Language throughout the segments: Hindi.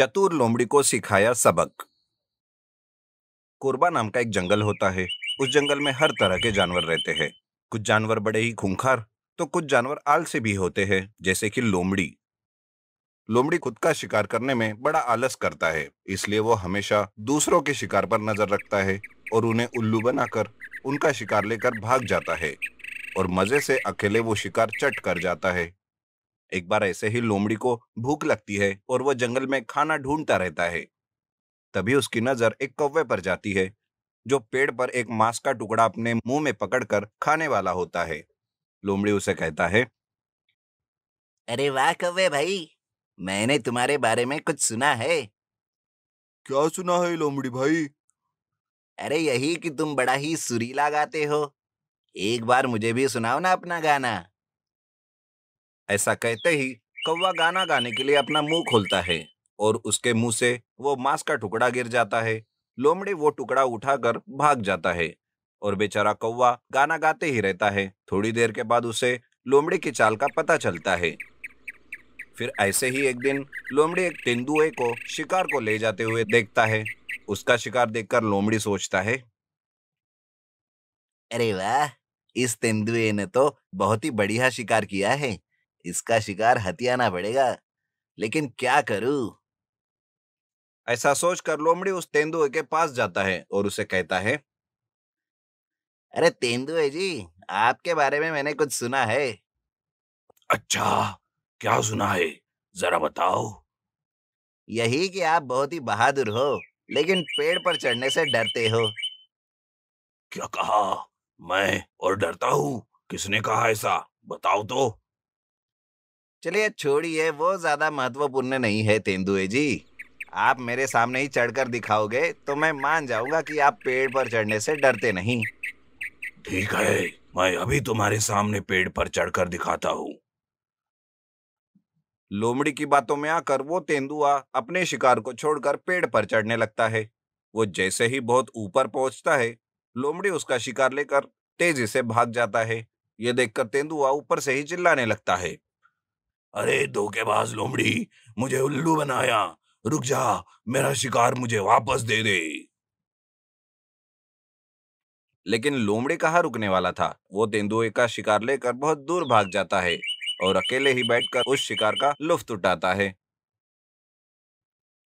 चतुर लोमड़ी को सिखाया सबक कोरबा नाम का एक जंगल होता है उस जंगल में हर तरह के जानवर रहते हैं कुछ जानवर बड़े ही खूंखार तो कुछ जानवर आलसी भी होते हैं जैसे कि लोमड़ी लोमड़ी खुद का शिकार करने में बड़ा आलस करता है इसलिए वो हमेशा दूसरों के शिकार पर नजर रखता है और उन्हें उल्लू बनाकर उनका शिकार लेकर भाग जाता है और मजे से अकेले वो शिकार चट कर जाता है एक बार ऐसे ही लोमड़ी को भूख लगती है और वह जंगल में खाना ढूंढता रहता है तभी उसकी नजर एक कौवे पर जाती है जो पेड़ पर एक मांस का टुकड़ा अपने मुंह में पकड़कर खाने वाला होता है लोमड़ी उसे कहता है अरे वाह कौवे भाई मैंने तुम्हारे बारे में कुछ सुना है क्या सुना है लोमड़ी भाई अरे यही कि तुम बड़ा ही सुरीला गाते हो एक बार मुझे भी सुनाओ ना अपना गाना ऐसा कहते ही कौवा गाना गाने के लिए अपना मुंह खोलता है और उसके मुंह से वो मांस का टुकड़ा गिर जाता है लोमड़ी वो टुकड़ा उठाकर भाग जाता है और बेचारा कौवा गाना गाते ही रहता है थोड़ी देर के बाद उसे लोमड़ी की चाल का पता चलता है फिर ऐसे ही एक दिन लोमड़ी एक तेंदुए को शिकार को ले जाते हुए देखता है उसका शिकार देखकर लोमड़ी सोचता है अरे वाह इस तेंदुए ने तो बहुत ही बढ़िया शिकार किया है इसका शिकार हथियाना पड़ेगा लेकिन क्या करूं? ऐसा सोचकर लोमड़ी उस तेंदुए के पास जाता है और उसे कहता है अरे तेंदुए जी आपके बारे में मैंने कुछ सुना है अच्छा क्या सुना है जरा बताओ यही कि आप बहुत ही बहादुर हो लेकिन पेड़ पर चढ़ने से डरते हो क्या कहा मैं और डरता हूँ किसने कहा ऐसा बताओ तो चलिए छोड़िए वो ज्यादा महत्वपूर्ण नहीं है तेंदुए जी आप मेरे सामने ही चढ़कर दिखाओगे तो मैं मान जाऊंगा कि आप पेड़ पर चढ़ने से डरते नहीं ठीक है मैं अभी तुम्हारे सामने पेड़ पर चढ़कर दिखाता हूँ लोमड़ी की बातों में आकर वो तेंदुआ अपने शिकार को छोड़कर पेड़ पर चढ़ने लगता है वो जैसे ही बहुत ऊपर पहुंचता है लोमड़ी उसका शिकार लेकर तेजी से भाग जाता है ये देखकर तेंदुआ ऊपर से ही चिल्लाने लगता है अरे धोखेबाज लोमड़ी मुझे उल्लू बनाया रुक जा मेरा शिकार मुझे वापस दे दे लेकिन लोमड़ी कहा रुकने वाला था वो तेंदुए का शिकार लेकर बहुत दूर भाग जाता है और अकेले ही बैठकर उस शिकार का लुफ्त उठाता है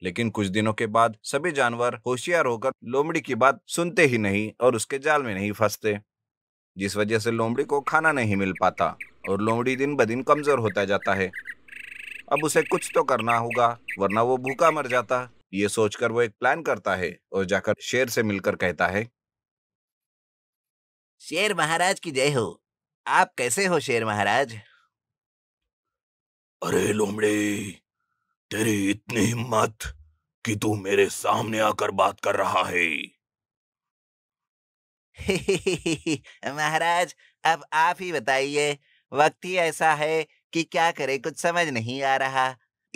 लेकिन कुछ दिनों के बाद सभी जानवर होशियार होकर लोमड़ी की बात सुनते ही नहीं और उसके जाल में नहीं फंसते जिस वजह से लोमड़ी को खाना नहीं मिल पाता और लोमड़ी दिन ब दिन कमज़ोर होता जाता है अब उसे कुछ तो करना होगा वरना वो भूखा मर जाता ये सोचकर वो एक प्लान करता है और जाकर शेर से मिलकर कहता है शेर महाराज की जय हो आप कैसे हो शेर महाराज अरे लोमड़ी तेरी इतनी हिम्मत कि तू मेरे सामने आकर बात कर रहा है महाराज अब आप ही बताइए वक्त ही ऐसा है कि क्या करे कुछ समझ नहीं आ रहा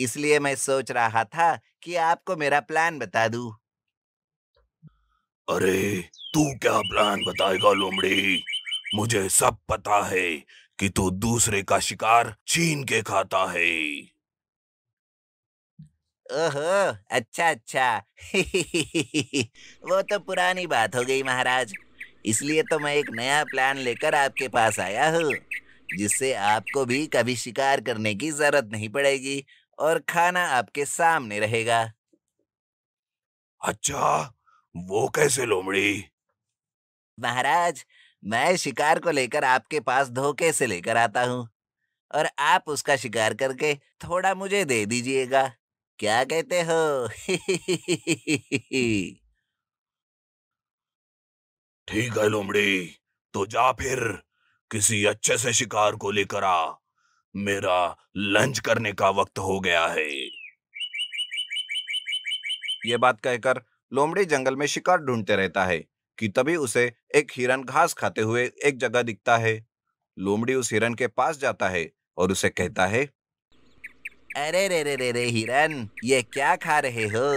इसलिए मैं सोच रहा था कि आपको मेरा प्लान बता दू अरे तू क्या प्लान बताएगा लोमड़ी मुझे सब पता है कि तू दूसरे का शिकार छीन के खाता है ओहो अच्छा अच्छा वो तो पुरानी बात हो गई महाराज इसलिए तो मैं एक नया प्लान लेकर आपके पास आया हूँ जिससे आपको भी कभी शिकार करने की जरूरत नहीं पड़ेगी और खाना आपके सामने रहेगा अच्छा वो कैसे लोमड़ी महाराज मैं शिकार को लेकर आपके पास धोखे से लेकर आता हूँ और आप उसका शिकार करके थोड़ा मुझे दे दीजिएगा क्या कहते हो ठीक है लोमड़ी तो जा फिर किसी अच्छे से शिकार को लेकर आ मेरा लंच करने का वक्त हो गया है ये बात कहकर लोमड़ी जंगल में शिकार ढूंढते रहता है कि तभी उसे एक हिरन घास खाते हुए एक जगह दिखता है लोमड़ी उस हिरन के पास जाता है और उसे कहता है अरे रे रे रे रे हिरन ये क्या खा रहे हो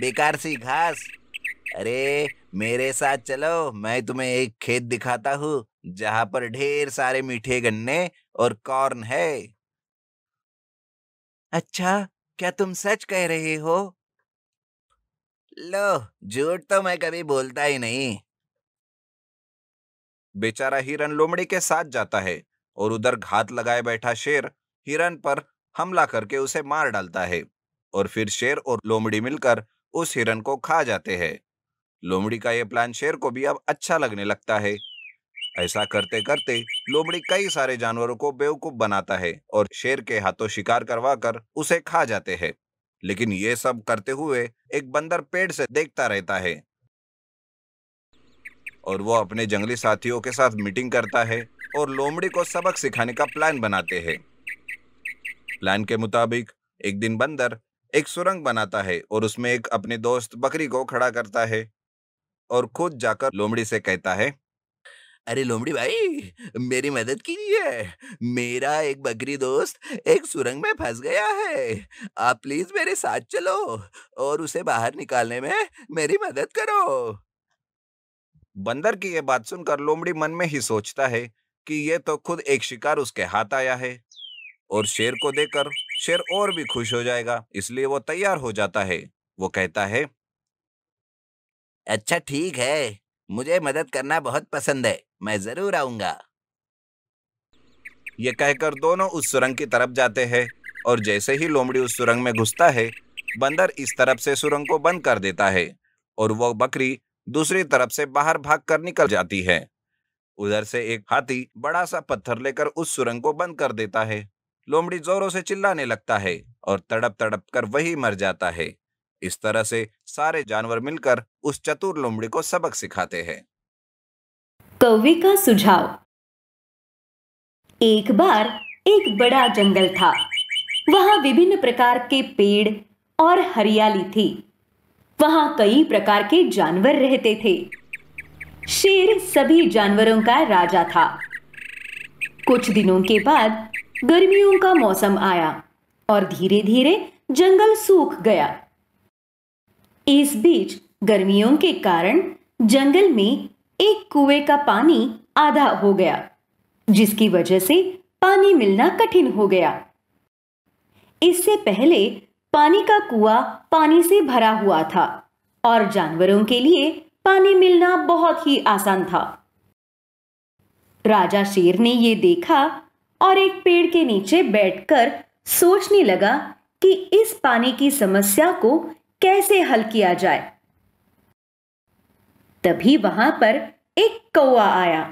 बेकार सी घास अरे मेरे साथ चलो मैं तुम्हें एक खेत दिखाता हूँ जहां पर ढेर सारे मीठे गन्ने और कॉर्न है अच्छा क्या तुम सच कह रहे हो लो झूठ तो मैं कभी बोलता ही नहीं बेचारा हिरन लोमड़ी के साथ जाता है और उधर घात लगाए बैठा शेर हिरन पर हमला करके उसे मार डालता है और फिर शेर और लोमड़ी मिलकर उस हिरन को खा जाते हैं लोमड़ी का यह प्लान शेर को भी अब अच्छा लगने लगता है ऐसा करते करते लोमड़ी कई सारे जानवरों को बेवकूफ बनाता है और शेर के हाथों शिकार करवा कर उसे खा जाते हैं लेकिन ये सब करते हुए एक बंदर पेड़ से देखता रहता है और वो अपने जंगली साथियों के साथ मीटिंग करता है और लोमड़ी को सबक सिखाने का प्लान बनाते हैं प्लान के मुताबिक एक दिन बंदर एक सुरंग बनाता है और उसमें एक अपने दोस्त बकरी को खड़ा करता है और खुद जाकर लोमड़ी से कहता है अरे लोमड़ी भाई मेरी मदद कीजिए मेरा एक बकरी दोस्त एक सुरंग में फंस गया है आप प्लीज मेरे साथ चलो और उसे बाहर निकालने में मेरी मदद करो बंदर की यह बात सुनकर लोमड़ी मन में ही सोचता है कि यह तो खुद एक शिकार उसके हाथ आया है और शेर को देकर शेर और भी खुश हो जाएगा इसलिए वो तैयार हो जाता है वो कहता है अच्छा ठीक है मुझे मदद करना बहुत पसंद है मैं जरूर आऊंगा ये कहकर दोनों उस सुरंग की तरफ जाते हैं और जैसे ही लोमड़ी उस सुरंग में घुसता है बंदर इस तरफ से सुरंग को बंद कर देता है और वो बकरी दूसरी तरफ से बाहर भाग कर निकल जाती है उधर से एक हाथी बड़ा सा पत्थर लेकर उस सुरंग को बंद कर देता है लोमड़ी जोरों से चिल्लाने लगता है और तड़प तड़प कर वही मर जाता है इस तरह से सारे जानवर मिलकर उस चतुर लोमड़ी को सबक सिखाते हैं कौवे का सुझाव एक बार एक बड़ा जंगल था वहां विभिन्न प्रकार के पेड़ और हरियाली थी वहां कई प्रकार के जानवर रहते थे शेर सभी जानवरों का राजा था कुछ दिनों के बाद गर्मियों का मौसम आया और धीरे धीरे जंगल सूख गया इस बीच गर्मियों के कारण जंगल में एक कुएं का पानी आधा हो गया जिसकी वजह से पानी मिलना कठिन हो गया इससे पहले पानी का कुआ पानी से भरा हुआ था और जानवरों के लिए पानी मिलना बहुत ही आसान था राजा शेर ने ये देखा और एक पेड़ के नीचे बैठकर सोचने लगा कि इस पानी की समस्या को कैसे हल किया जाए तभी वहां पर एक कौआ आया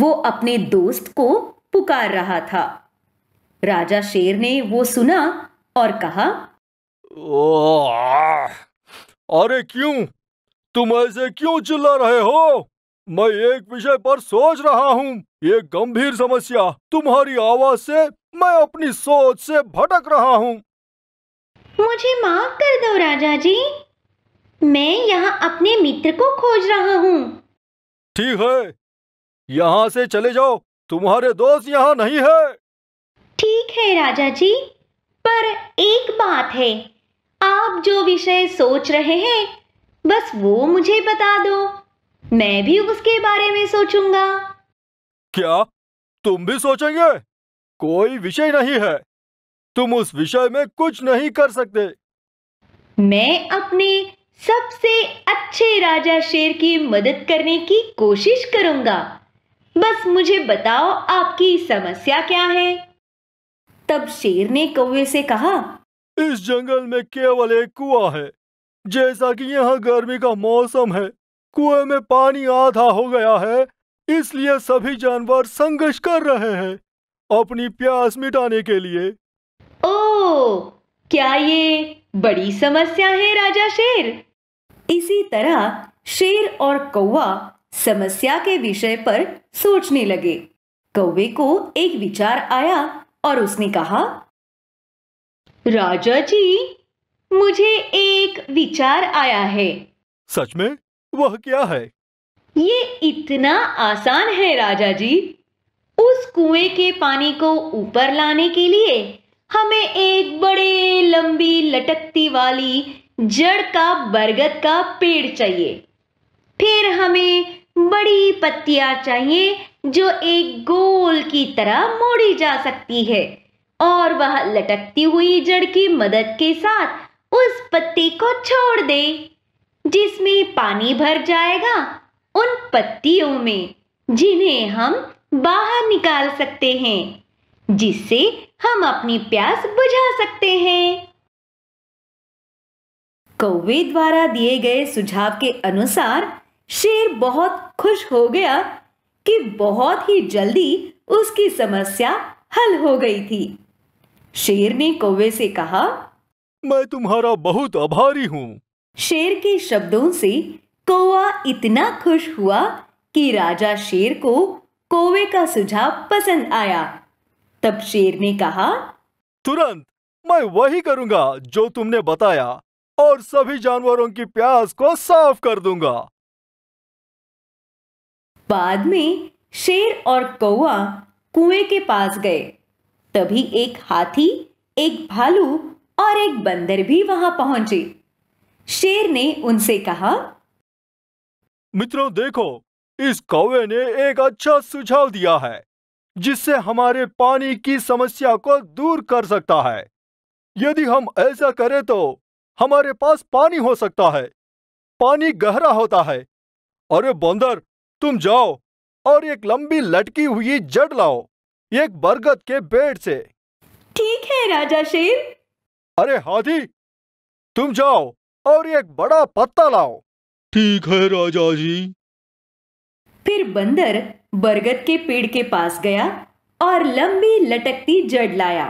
वो अपने दोस्त को पुकार रहा था राजा शेर ने वो सुना और कहा ओ, अरे क्यों तुम ऐसे क्यों चिल्ला रहे हो मैं एक विषय पर सोच रहा हूँ ये गंभीर समस्या तुम्हारी आवाज से मैं अपनी सोच से भटक रहा हूँ मुझे माफ कर दो राजा जी मैं यहाँ अपने मित्र को खोज रहा हूँ ठीक है यहाँ से चले जाओ तुम्हारे दोस्त यहाँ नहीं है ठीक है राजा जी पर एक बात है आप जो विषय सोच रहे हैं बस वो मुझे बता दो मैं भी उसके बारे में सोचूंगा क्या तुम भी सोचेंगे कोई विषय नहीं है तुम उस विषय में कुछ नहीं कर सकते मैं अपने सबसे अच्छे राजा शेर की मदद करने की कोशिश करूंगा बस मुझे बताओ आपकी समस्या क्या है तब शेर ने कौवे से कहा इस जंगल में केवल एक कुआ है जैसा कि यहाँ गर्मी का मौसम है कुएं में पानी आधा हो गया है इसलिए सभी जानवर संघर्ष कर रहे हैं अपनी प्यास मिटाने के लिए क्या ये बड़ी समस्या है राजा शेर इसी तरह शेर और कौवा समस्या के विषय पर सोचने लगे कौवे को एक विचार आया और उसने कहा राजा जी मुझे एक विचार आया है सच में वह क्या है ये इतना आसान है राजा जी उस कुएं के पानी को ऊपर लाने के लिए हमें एक बड़े लंबी लटकती वाली जड़ का बरगद का पेड़ चाहिए फिर हमें बड़ी पत्तियां चाहिए जो एक गोल की तरह मोड़ी जा सकती है और वह लटकती हुई जड़ की मदद के साथ उस पत्ती को छोड़ दे जिसमें पानी भर जाएगा उन पत्तियों में जिन्हें हम बाहर निकाल सकते हैं जिससे हम अपनी प्यास बुझा सकते हैं कौवे द्वारा दिए गए सुझाव के अनुसार शेर बहुत खुश हो गया कि बहुत ही जल्दी उसकी समस्या हल हो गई थी शेर ने कौवे से कहा मैं तुम्हारा बहुत आभारी हूँ शेर के शब्दों से कौवा इतना खुश हुआ कि राजा शेर को कौवे का सुझाव पसंद आया तब शेर ने कहा तुरंत मैं वही करूंगा जो तुमने बताया और सभी जानवरों की प्यास को साफ कर दूंगा बाद में शेर और कौआ कुएं के पास गए तभी एक हाथी एक भालू और एक बंदर भी वहां पहुंचे शेर ने उनसे कहा मित्रों देखो इस कौवे ने एक अच्छा सुझाव दिया है जिससे हमारे पानी की समस्या को दूर कर सकता है यदि हम ऐसा करें तो हमारे पास पानी हो सकता है पानी गहरा होता है अरे बंदर तुम जाओ और एक लंबी लटकी हुई जड़ लाओ एक बरगद के पेड़ से ठीक है राजा शेर अरे हाथी तुम जाओ और एक बड़ा पत्ता लाओ ठीक है राजा जी फिर बंदर बरगद के पेड़ के पास गया और लंबी लटकती जड़ लाया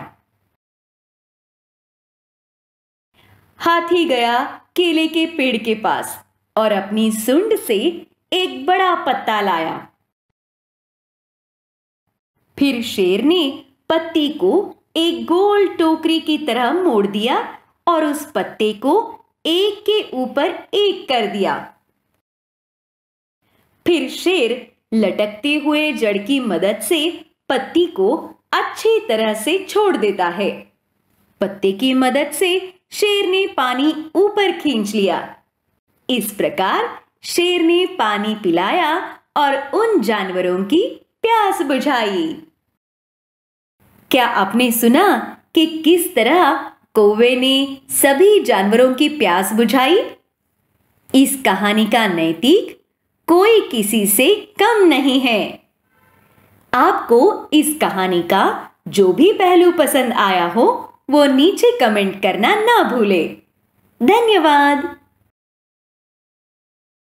हाथी गया केले के पेड़ के पास और अपनी सुंड से एक बड़ा पत्ता लाया फिर शेर ने पत्ती को एक गोल टोकरी की तरह मोड़ दिया और उस पत्ते को एक के ऊपर एक कर दिया फिर शेर लटकते हुए जड़ की मदद से पत्ती को अच्छी तरह से छोड़ देता है पत्ते की मदद से शेर ने पानी ऊपर खींच लिया इस प्रकार शेर ने पानी पिलाया और उन जानवरों की प्यास बुझाई क्या आपने सुना कि किस तरह कौवे ने सभी जानवरों की प्यास बुझाई इस कहानी का नैतिक कोई किसी से कम नहीं है आपको इस कहानी का जो भी पहलू पसंद आया हो वो नीचे कमेंट करना ना भूले धन्यवाद